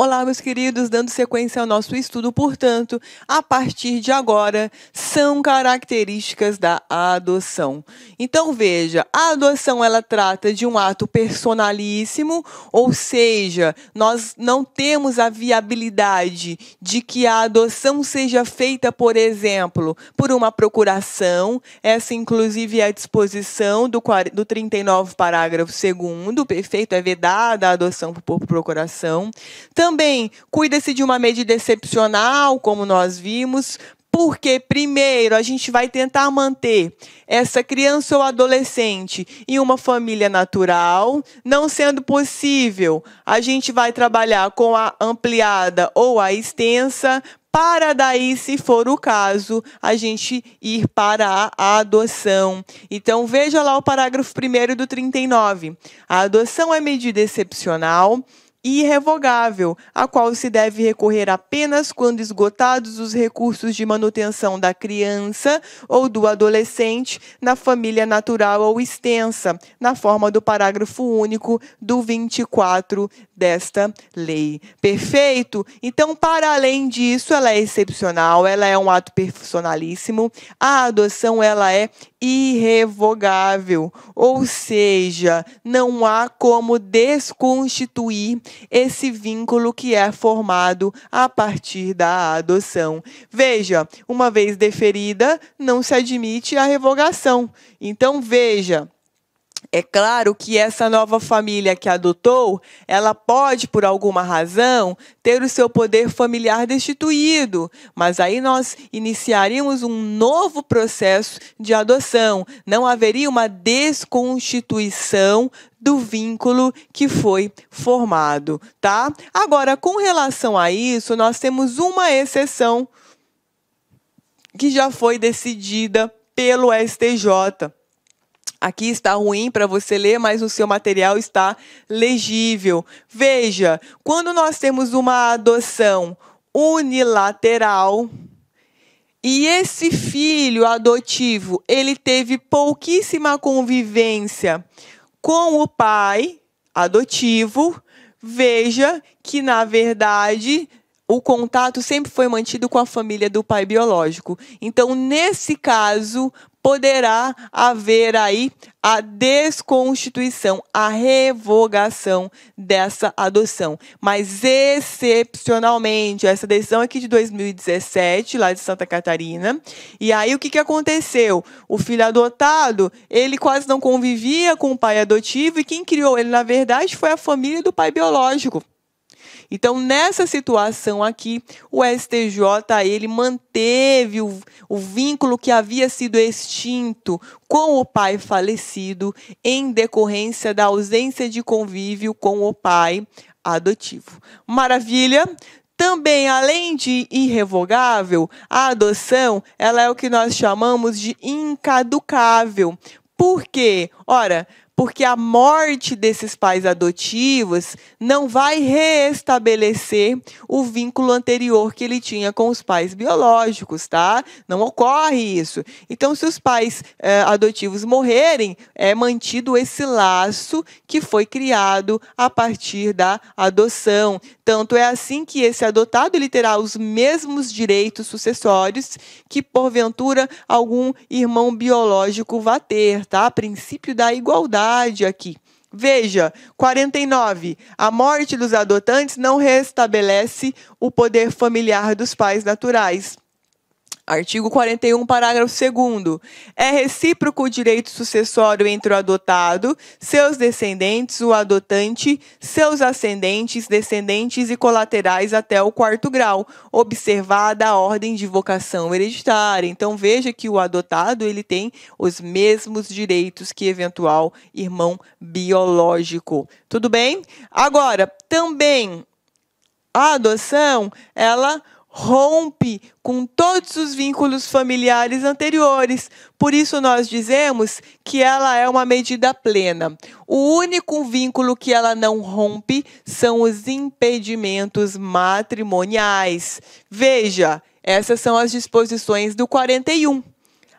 Olá, meus queridos, dando sequência ao nosso estudo, portanto, a partir de agora, são características da adoção. Então, veja, a adoção ela trata de um ato personalíssimo, ou seja, nós não temos a viabilidade de que a adoção seja feita, por exemplo, por uma procuração, essa inclusive é a disposição do, do 39 parágrafo 2 perfeito, é vedada a adoção por procuração. Então, também cuida-se de uma medida excepcional, como nós vimos, porque, primeiro, a gente vai tentar manter essa criança ou adolescente em uma família natural. Não sendo possível, a gente vai trabalhar com a ampliada ou a extensa, para daí, se for o caso, a gente ir para a adoção. Então, veja lá o parágrafo 1 do 39. A adoção é medida excepcional irrevogável, a qual se deve recorrer apenas quando esgotados os recursos de manutenção da criança ou do adolescente na família natural ou extensa, na forma do parágrafo único do 24 desta lei. Perfeito? Então, para além disso, ela é excepcional, ela é um ato personalíssimo. A adoção ela é irrevogável, ou seja, não há como desconstituir esse vínculo que é formado a partir da adoção. Veja, uma vez deferida, não se admite a revogação. Então, veja. É claro que essa nova família que adotou, ela pode, por alguma razão, ter o seu poder familiar destituído, mas aí nós iniciaríamos um novo processo de adoção. Não haveria uma desconstituição do vínculo que foi formado, tá? Agora, com relação a isso, nós temos uma exceção que já foi decidida pelo STJ Aqui está ruim para você ler, mas o seu material está legível. Veja, quando nós temos uma adoção unilateral e esse filho adotivo, ele teve pouquíssima convivência com o pai adotivo, veja que na verdade o contato sempre foi mantido com a família do pai biológico. Então, nesse caso, poderá haver aí a desconstituição, a revogação dessa adoção. Mas, excepcionalmente, essa decisão aqui de 2017, lá de Santa Catarina, e aí o que, que aconteceu? O filho adotado, ele quase não convivia com o pai adotivo, e quem criou ele, na verdade, foi a família do pai biológico. Então, nessa situação aqui, o STJ ele manteve o, o vínculo que havia sido extinto com o pai falecido em decorrência da ausência de convívio com o pai adotivo. Maravilha? Também, além de irrevogável, a adoção ela é o que nós chamamos de incaducável. Por quê? Ora, porque a morte desses pais adotivos não vai reestabelecer o vínculo anterior que ele tinha com os pais biológicos, tá? Não ocorre isso. Então, se os pais eh, adotivos morrerem, é mantido esse laço que foi criado a partir da adoção. Tanto é assim que esse adotado ele terá os mesmos direitos sucessórios que porventura algum irmão biológico vá ter, tá? Princípio da igualdade verdade aqui. Veja, 49. A morte dos adotantes não restabelece o poder familiar dos pais naturais. Artigo 41, parágrafo 2. É recíproco o direito sucessório entre o adotado, seus descendentes, o adotante, seus ascendentes, descendentes e colaterais até o quarto grau, observada a ordem de vocação hereditária. Então veja que o adotado ele tem os mesmos direitos que eventual irmão biológico. Tudo bem? Agora, também a adoção, ela rompe com todos os vínculos familiares anteriores. Por isso, nós dizemos que ela é uma medida plena. O único vínculo que ela não rompe são os impedimentos matrimoniais. Veja, essas são as disposições do 41.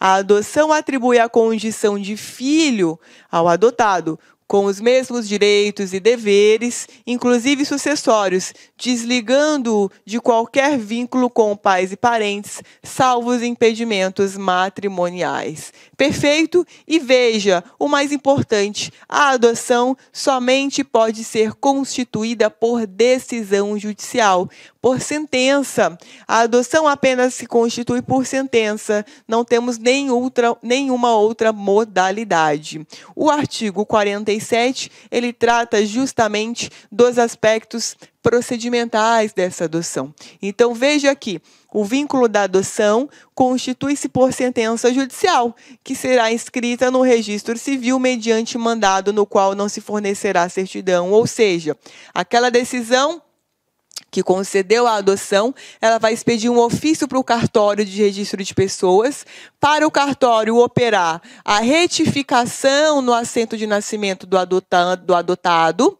A adoção atribui a condição de filho ao adotado, com os mesmos direitos e deveres, inclusive sucessórios, desligando-o de qualquer vínculo com pais e parentes, salvo os impedimentos matrimoniais. Perfeito? E veja, o mais importante, a adoção somente pode ser constituída por decisão judicial, por sentença. A adoção apenas se constitui por sentença, não temos nem outra, nenhuma outra modalidade. O artigo 41 47, ele trata justamente dos aspectos procedimentais dessa adoção. Então, veja aqui, o vínculo da adoção constitui-se por sentença judicial, que será inscrita no registro civil mediante mandado no qual não se fornecerá certidão, ou seja, aquela decisão que concedeu a adoção, ela vai expedir um ofício para o cartório de registro de pessoas, para o cartório operar a retificação no assento de nascimento do, do adotado.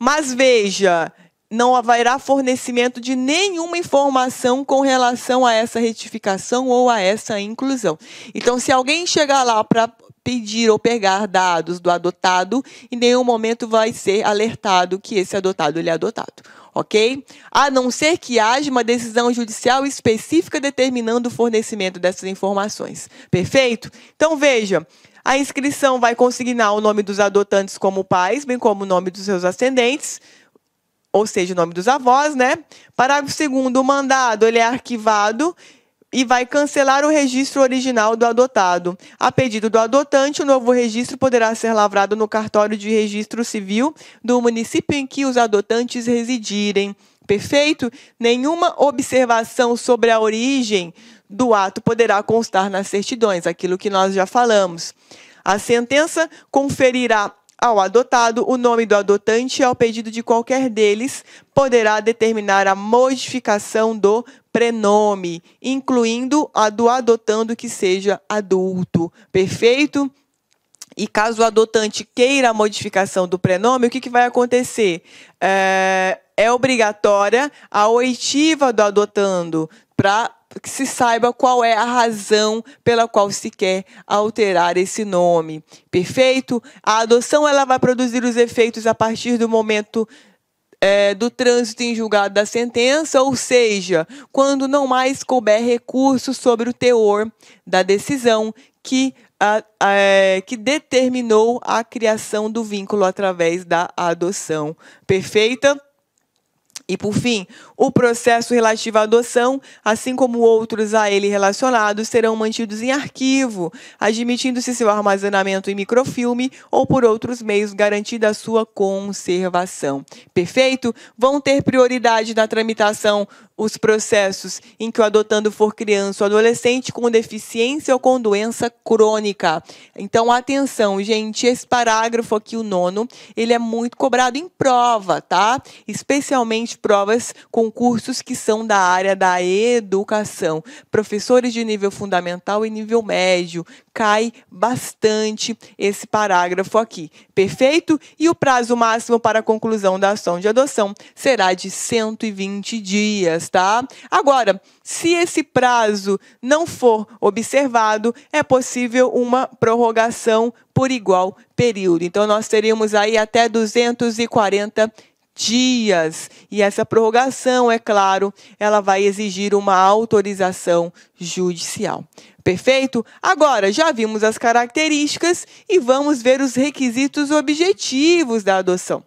Mas veja, não haverá fornecimento de nenhuma informação com relação a essa retificação ou a essa inclusão. Então, se alguém chegar lá para pedir ou pegar dados do adotado, em nenhum momento vai ser alertado que esse adotado ele é adotado, ok? A não ser que haja uma decisão judicial específica determinando o fornecimento dessas informações, perfeito? Então veja, a inscrição vai consignar o nome dos adotantes como pais, bem como o nome dos seus ascendentes, ou seja, o nome dos avós, né? Parágrafo segundo, o mandado ele é arquivado e vai cancelar o registro original do adotado. A pedido do adotante, o novo registro poderá ser lavrado no cartório de registro civil do município em que os adotantes residirem. Perfeito? Nenhuma observação sobre a origem do ato poderá constar nas certidões, aquilo que nós já falamos. A sentença conferirá ao adotado o nome do adotante e ao pedido de qualquer deles poderá determinar a modificação do prenome, incluindo a do adotando que seja adulto. Perfeito? E caso o adotante queira a modificação do prenome, o que, que vai acontecer? É, é obrigatória a oitiva do adotando para que se saiba qual é a razão pela qual se quer alterar esse nome. Perfeito? A adoção ela vai produzir os efeitos a partir do momento é, do trânsito em julgado da sentença, ou seja, quando não mais couber recurso sobre o teor da decisão que, a, a, é, que determinou a criação do vínculo através da adoção. Perfeita? E por fim, o processo relativo à adoção, assim como outros a ele relacionados, serão mantidos em arquivo, admitindo-se seu armazenamento em microfilme ou por outros meios garantida a sua conservação. Perfeito? Vão ter prioridade na tramitação os processos em que o adotando for criança ou adolescente com deficiência ou com doença crônica. Então, atenção, gente, esse parágrafo aqui, o nono, ele é muito cobrado em prova, tá? Especialmente provas, concursos que são da área da educação. Professores de nível fundamental e nível médio. Cai bastante esse parágrafo aqui. Perfeito? E o prazo máximo para a conclusão da ação de adoção será de 120 dias, tá? Agora, se esse prazo não for observado, é possível uma prorrogação por igual período. Então, nós teríamos aí até 240 dias. E essa prorrogação, é claro, ela vai exigir uma autorização judicial. Perfeito? Agora, já vimos as características e vamos ver os requisitos objetivos da adoção.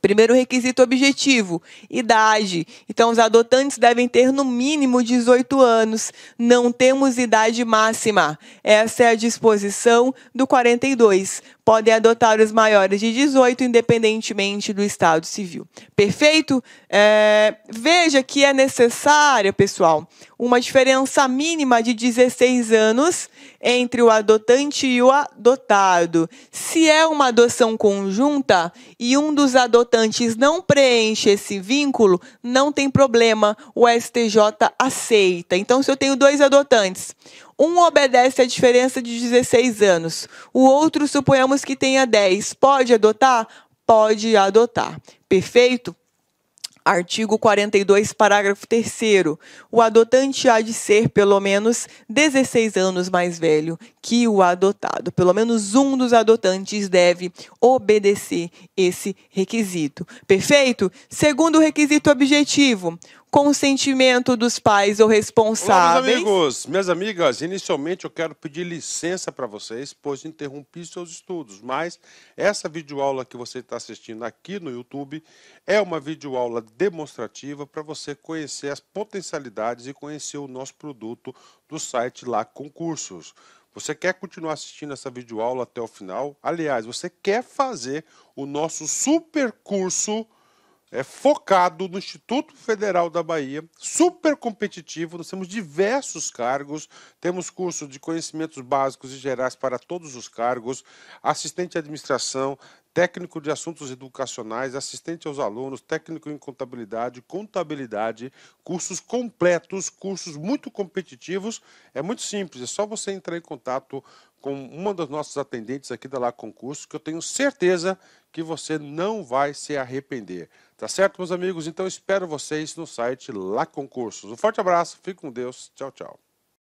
Primeiro requisito objetivo: idade. Então, os adotantes devem ter no mínimo 18 anos. Não temos idade máxima. Essa é a disposição do 42 podem adotar os maiores de 18, independentemente do estado civil. Perfeito? É, veja que é necessária, pessoal, uma diferença mínima de 16 anos entre o adotante e o adotado. Se é uma adoção conjunta e um dos adotantes não preenche esse vínculo, não tem problema, o STJ aceita. Então, se eu tenho dois adotantes, um obedece à diferença de 16 anos, o outro suponhamos que tenha 10. Pode adotar? Pode adotar. Perfeito? Artigo 42, parágrafo 3. O adotante há de ser pelo menos 16 anos mais velho que o adotado. Pelo menos um dos adotantes deve obedecer esse requisito. Perfeito? Segundo requisito objetivo, consentimento dos pais ou responsáveis. Olá, meus amigos, minhas amigas, inicialmente eu quero pedir licença para vocês, pois interrompi seus estudos, mas essa videoaula que você está assistindo aqui no YouTube é uma videoaula demonstrativa para você conhecer as potencialidades e conhecer o nosso produto do site lá Concursos. Você quer continuar assistindo essa videoaula até o final? Aliás, você quer fazer o nosso super curso é focado no Instituto Federal da Bahia, super competitivo. Nós temos diversos cargos, temos curso de conhecimentos básicos e gerais para todos os cargos, assistente de administração, técnico de assuntos educacionais, assistente aos alunos, técnico em contabilidade, contabilidade, cursos completos, cursos muito competitivos. É muito simples, é só você entrar em contato com uma das nossas atendentes aqui da Lá Concurso, que eu tenho certeza que você não vai se arrepender. Tá certo, meus amigos? Então espero vocês no site Lá Concursos. Um forte abraço, fique com Deus, tchau, tchau.